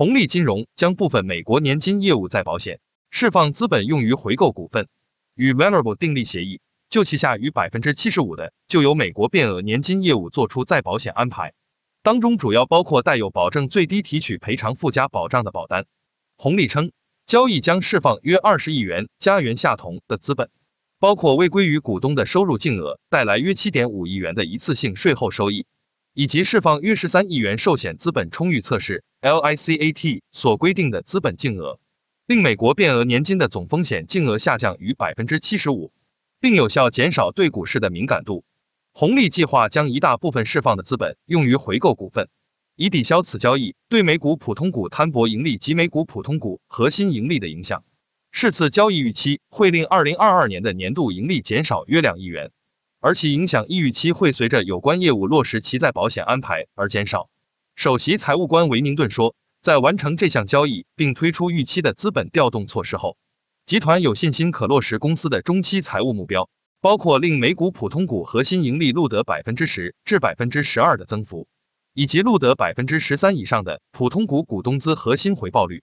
红利金融将部分美国年金业务再保险，释放资本用于回购股份，与 v e l a b l e 订立协议，就旗下逾百分之七十五的就由美国变额年金业务做出再保险安排，当中主要包括带有保证最低提取赔偿附加保障的保单。红利称，交易将释放约二十亿元加元下同的资本，包括未归于股东的收入净额，带来约七点五亿元的一次性税后收益。以及释放约十三亿元寿险资本充裕测试 （LICAT） 所规定的资本净额，令美国变额年金的总风险净额下降逾百分之七十五，并有效减少对股市的敏感度。红利计划将一大部分释放的资本用于回购股份，以抵消此交易对美股普通股摊薄盈利及美股普通股核心盈利的影响。是次交易预期会令二零二二年的年度盈利减少约两亿元。而其影响溢预期会随着有关业务落实其在保险安排而减少。首席财务官维宁顿说，在完成这项交易并推出预期的资本调动措施后，集团有信心可落实公司的中期财务目标，包括令每股普通股核心盈利录得百分之十至百分之十二的增幅，以及录得百分之十三以上的普通股股东资核心回报率。